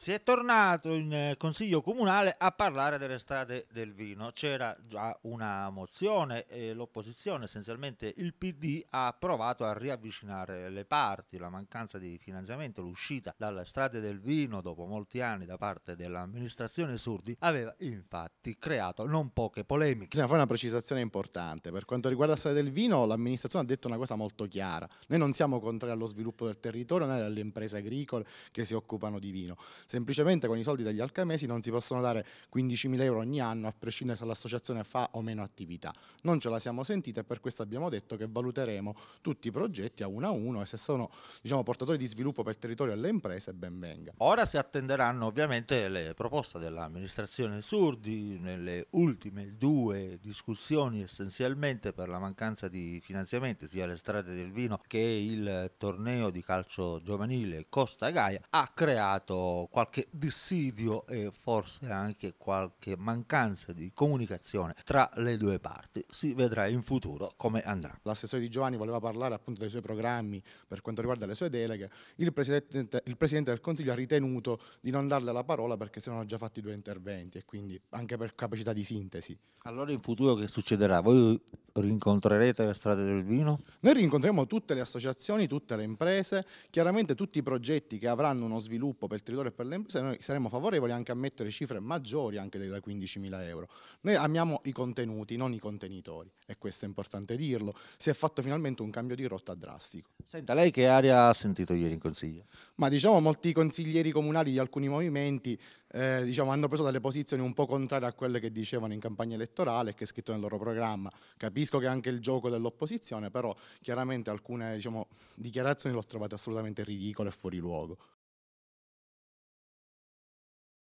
Si è tornato in eh, consiglio comunale a parlare delle strade del vino. C'era già una mozione e l'opposizione, essenzialmente il PD, ha provato a riavvicinare le parti. La mancanza di finanziamento, l'uscita dalle strade del vino dopo molti anni da parte dell'amministrazione Surdi, aveva infatti creato non poche polemiche. Bisogna fare una precisazione importante. Per quanto riguarda la strada del vino, l'amministrazione ha detto una cosa molto chiara. Noi non siamo contrari allo sviluppo del territorio né alle imprese agricole che si occupano di vino Semplicemente con i soldi degli alcamesi non si possono dare 15.000 euro ogni anno a prescindere se l'associazione fa o meno attività. Non ce la siamo sentita e per questo abbiamo detto che valuteremo tutti i progetti a uno a uno e se sono diciamo, portatori di sviluppo per il territorio e le imprese ben venga. Ora si attenderanno ovviamente le proposte dell'amministrazione Surdi nelle ultime due discussioni essenzialmente per la mancanza di finanziamenti sia le strade del vino che il torneo di calcio giovanile Costa Gaia ha creato qualche dissidio e forse anche qualche mancanza di comunicazione tra le due parti. Si vedrà in futuro come andrà. L'assessore Di Giovanni voleva parlare appunto dei suoi programmi per quanto riguarda le sue deleghe. Il Presidente, il Presidente del Consiglio ha ritenuto di non darle la parola perché si no già fatti due interventi e quindi anche per capacità di sintesi. Allora in futuro che succederà? Voi rincontrerete per strada del vino? Noi rincontriamo tutte le associazioni, tutte le imprese, chiaramente tutti i progetti che avranno uno sviluppo per il territorio e per le imprese, noi saremo favorevoli anche a mettere cifre maggiori anche da 15.000 euro. Noi amiamo i contenuti, non i contenitori e questo è importante dirlo, si è fatto finalmente un cambio di rotta drastico. Senta, lei che aria ha sentito ieri in consiglio? Ma diciamo molti consiglieri comunali di alcuni movimenti eh, diciamo, hanno preso delle posizioni un po' contrarie a quelle che dicevano in campagna elettorale e che è scritto nel loro programma. Capisco che è anche il gioco dell'opposizione, però chiaramente alcune diciamo, dichiarazioni l'ho trovate assolutamente ridicole e fuori luogo.